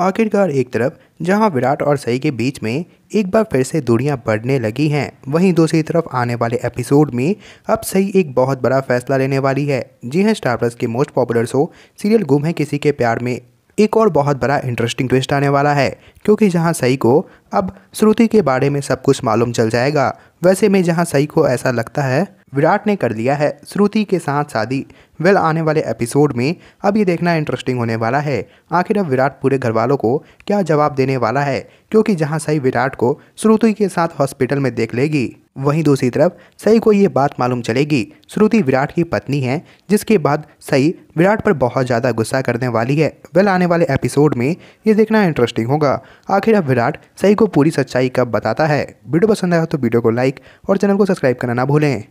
आखिरकार एक तरफ जहां विराट और सई के बीच में एक बार फिर से दूरियां बढ़ने लगी हैं वहीं दूसरी तरफ आने वाले एपिसोड में अब सई एक बहुत बड़ा फैसला लेने वाली है जी हाँ स्टार प्लस के मोस्ट पॉपुलर शो सीरियल गुम है किसी के प्यार में एक और बहुत बड़ा इंटरेस्टिंग ट्विस्ट आने वाला है क्योंकि जहां सई को अब श्रुति के बारे में सब कुछ मालूम चल जाएगा वैसे में जहां सई को ऐसा लगता है विराट ने कर लिया है श्रुति के साथ शादी वेल आने वाले एपिसोड में अब ये देखना इंटरेस्टिंग होने वाला है आखिर अब विराट पूरे घर वालों को क्या जवाब देने वाला है क्योंकि जहां सही विराट को श्रुति के साथ हॉस्पिटल में देख लेगी वहीं दूसरी तरफ सई को ये बात मालूम चलेगी श्रुति विराट की पत्नी है जिसके बाद सई विराट पर बहुत ज़्यादा गुस्सा करने वाली है वेल आने वाले एपिसोड में ये देखना इंटरेस्टिंग होगा आखिर अब विराट सई को पूरी सच्चाई कब बताता है वीडियो पसंद आया तो वीडियो को लाइक और चैनल को सब्सक्राइब करना ना भूलें